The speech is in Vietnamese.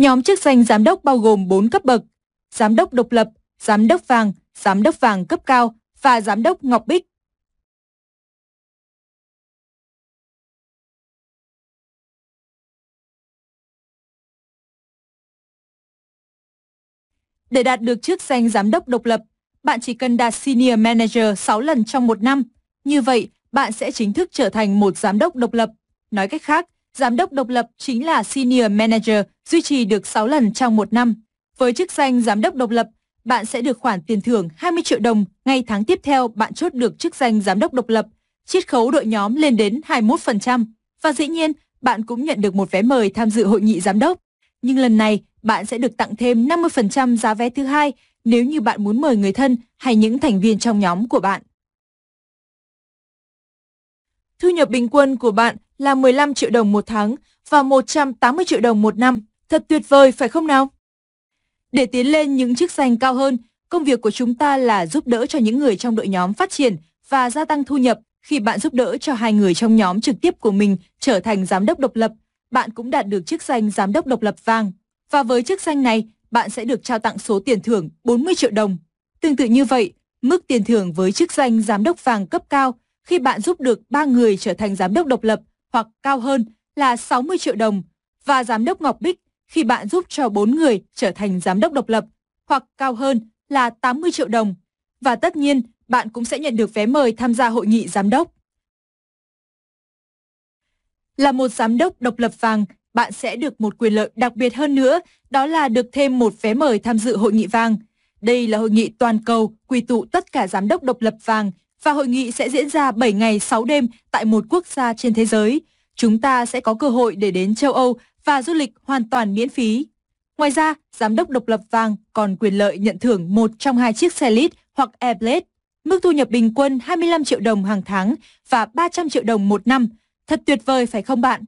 Nhóm chức danh giám đốc bao gồm 4 cấp bậc, giám đốc độc lập, giám đốc vàng, giám đốc vàng cấp cao và giám đốc Ngọc Bích. Để đạt được chức danh giám đốc độc lập, bạn chỉ cần đạt Senior Manager 6 lần trong một năm. Như vậy, bạn sẽ chính thức trở thành một giám đốc độc lập. Nói cách khác, giám đốc độc lập chính là Senior Manager, duy trì được 6 lần trong một năm. Với chức danh giám đốc độc lập, bạn sẽ được khoản tiền thưởng 20 triệu đồng ngay tháng tiếp theo bạn chốt được chức danh giám đốc độc lập, chiết khấu đội nhóm lên đến 21%. Và dĩ nhiên, bạn cũng nhận được một vé mời tham dự hội nghị giám đốc. Nhưng lần này, bạn sẽ được tặng thêm 50% giá vé thứ hai nếu như bạn muốn mời người thân hay những thành viên trong nhóm của bạn. Thu nhập bình quân của bạn là 15 triệu đồng một tháng và 180 triệu đồng một năm. Thật tuyệt vời phải không nào? Để tiến lên những chức danh cao hơn, công việc của chúng ta là giúp đỡ cho những người trong đội nhóm phát triển và gia tăng thu nhập. Khi bạn giúp đỡ cho hai người trong nhóm trực tiếp của mình trở thành giám đốc độc lập, bạn cũng đạt được chức danh giám đốc độc lập vàng. Và với chức danh này, bạn sẽ được trao tặng số tiền thưởng 40 triệu đồng. Tương tự như vậy, mức tiền thưởng với chức danh giám đốc vàng cấp cao khi bạn giúp được 3 người trở thành giám đốc độc lập hoặc cao hơn là 60 triệu đồng và giám đốc Ngọc Bích khi bạn giúp cho 4 người trở thành giám đốc độc lập hoặc cao hơn là 80 triệu đồng. Và tất nhiên, bạn cũng sẽ nhận được vé mời tham gia hội nghị giám đốc. Là một giám đốc độc lập vàng, bạn sẽ được một quyền lợi đặc biệt hơn nữa, đó là được thêm một vé mời tham dự hội nghị vàng. Đây là hội nghị toàn cầu quy tụ tất cả giám đốc độc lập vàng và hội nghị sẽ diễn ra 7 ngày 6 đêm tại một quốc gia trên thế giới. Chúng ta sẽ có cơ hội để đến châu Âu và du lịch hoàn toàn miễn phí. Ngoài ra, giám đốc độc lập vàng còn quyền lợi nhận thưởng một trong hai chiếc xe lít hoặc Airblade, mức thu nhập bình quân 25 triệu đồng hàng tháng và 300 triệu đồng một năm. Thật tuyệt vời phải không bạn?